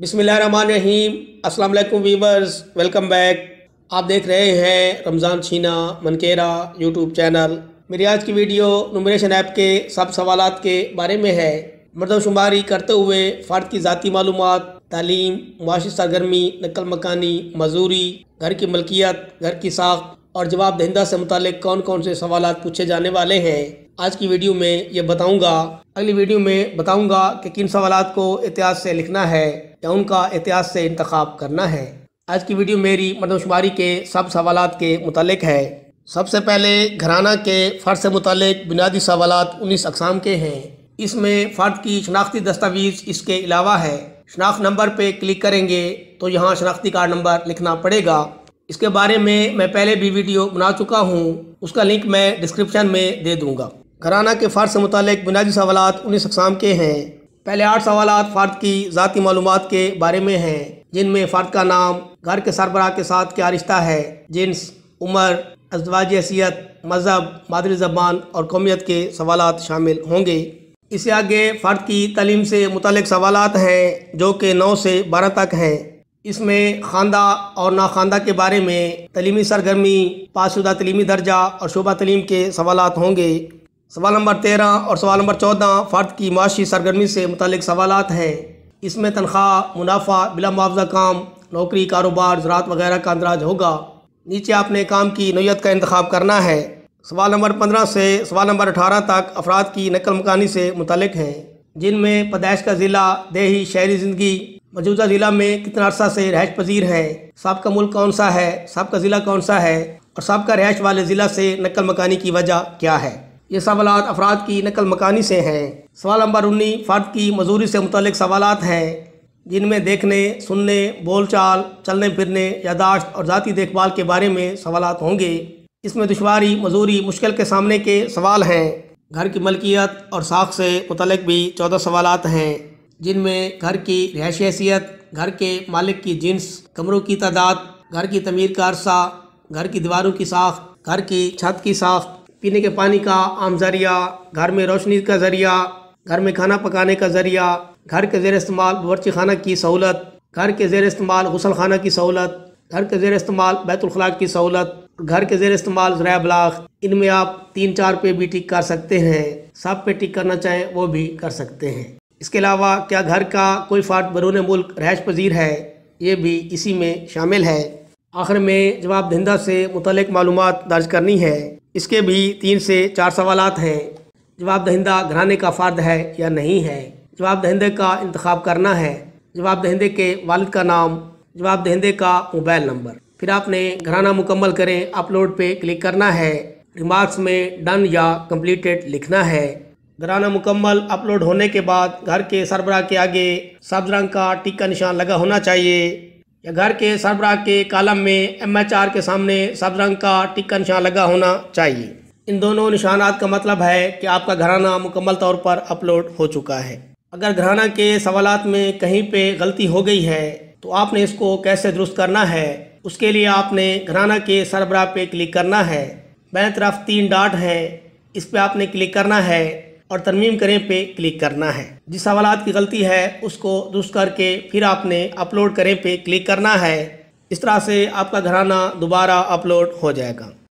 बिसमीम वालेकुम viewers welcome back आप देख रहे हैं रमज़ान छीना मनकेरा यूट्यूब चैनल मेरी आज की वीडियो नुमरेशन ऐप के सब सवाल के बारे में है मरदमशुमारी करते हुए फ़र्द की ज़ाती मालूम तालीम मुआशी सरगर्मी नकल मकानी मजूरी घर की मलकियत घर की साख और जवाब दहिंदा से मुतल कौन कौन से सवाल पूछे जाने वाले हैं आज की वीडियो में ये बताऊंगा अगली वीडियो में बताऊंगा कि किन सवाल को एहतियात से लिखना है या उनका एहतियात से इंतखब करना है आज की वीडियो मेरी मरदमशुमारी के सब सवाल के मुतल है सबसे पहले घराना के फ़र्द से मुतल बुनियादी सवाल उन्नीस अकसाम के हैं इसमें फ़र्द की शनाख्ती दस्तावेज़ इसके अलावा है शनाख्त नंबर पर क्लिक करेंगे तो यहाँ शनाख्ती कार्ड नंबर लिखना पड़ेगा इसके बारे में मैं पहले भी वीडियो बना चुका हूँ उसका लिंक मैं डिस्क्रिप्शन में दे दूँगा घराना के फ़र्ज से मुतक बुनियादी सवाल उन्नीस अकसाम के हैं पहले आठ सवाल फ़र्द की ज़ाती मालूम के बारे में हैं जिनमें फ़र्द का नाम घर के सरबराह के साथ क्या रिश्ता है जिन्स उम्र अजवाज हैसीत मज़हब मादरी ज़बान और कौमियत के सवाल शामिल होंगे इसे आगे फ़र्द की तलीम से मुतल सवाल हैं जो कि नौ से बारह तक हैं इसमें खानदा और ना खानदा के बारे में तलीमी सरगर्मी पासशुदा तलीमी दर्जा और शोबा तलीम के सवाल होंगे सवाल नंबर तेरह और सवाल नंबर चौदह फ़र्द की माशी सरगर्मी से मुतलिक सवाल हैं इसमें तनख्वाह मुनाफा बिला मुआवजा काम नौकरी कारोबार ज़रात वगैरह का अंदराज होगा नीचे आपने काम की नोयत का इंतखब करना है सवाल नंबर पंद्रह से सवाल नंबर अठारह तक अफराद की नकल मकानी से मुतलिक हैं जिनमें पैदाइश का ज़िला देही शहरी ज़िंदगी मौजूदा ज़िला में कितना अरसा से रहायश पजीर है सबका मुल्क कौन सा है सबका ज़िला कौन सा है और सबका रहायश वाले ज़िला से नकल मकानी की वजह क्या है ये सवाल अफराद की नकल मकानी से हैं सवाल नंबर उन्नीस फ़र्द की मजूरी से मुतल सवाल हैं जिनमें देखने सुनने बोलचाल चलने फिरने यादाश्त और ज़ाती देखभाल के बारे में सवाल होंगे इसमें दुशारी मजूरी मुश्किल के सामने के सवाल हैं घर की मलकियत और साख से मुतल भी चौदह सवाल हैं जिनमें घर की रहायशी हैसियत घर के मालिक की जिन्स कमरों की तादाद घर की तमीर का अरसा घर की दीवारों की साख घर की छत की साख पीने के पानी का आम जरिया घर में रोशनी का जरिया घर में खाना पकाने का जरिया घर के जेर इस्तेमाल बावरची खाना की सहूलत घर के जेर इस्तेमाल गसल खाना की सहूलत घर के जेर इस्तेमाल बैतुलखला की सहूलत घर के जेर इस्तेमाल ज़रा बलाक इनमें आप तीन चार पे भी टिक कर सकते हैं सब पे टिक करना चाहें वो भी कर सकते हैं इसके अलावा क्या घर का कोई फाट बरून मुल्क रहश पजीर है ये भी इसी में शामिल है आखिर में जवाब दहिंदा से मुतल मालूम दर्ज करनी है इसके भी तीन से चार सवाल हैं जवाब दहिंदा घराने का फ़र्द है या नहीं है जवाब दहिंदे का इंतखब करना है जवाब दहिंदे के वालद का नाम जवाब दहिंदे का मोबाइल नंबर फिर आपने घराना मुकम्मल करें अपलोड पे क्लिक करना है रिमार्क्स में डन या कम्प्लीटेड लिखना है घराना मुकम्मल अपलोड होने के बाद घर के सरबराह के आगे सब्ज रंग का टिक्का निशान लगा होना चाहिए या घर के सरबराह के कालम में एम एच आर के सामने सब रंग का टिक्का निशान लगा होना चाहिए इन दोनों निशानात का मतलब है कि आपका घराना मुकम्मल तौर पर अपलोड हो चुका है अगर घराना के सवाल में कहीं पे गलती हो गई है तो आपने इसको कैसे दुरुस्त करना है उसके लिए आपने घराना के सरबराह पे क्लिक करना है बैन तरफ तीन डाट हैं इस पर आपने क्लिक करना है और तरमीम करें पे क्लिक करना है जिस सवाल की गलती है उसको दुरुस्त करके फिर आपने अपलोड करें पे क्लिक करना है इस तरह से आपका घराना दोबारा अपलोड हो जाएगा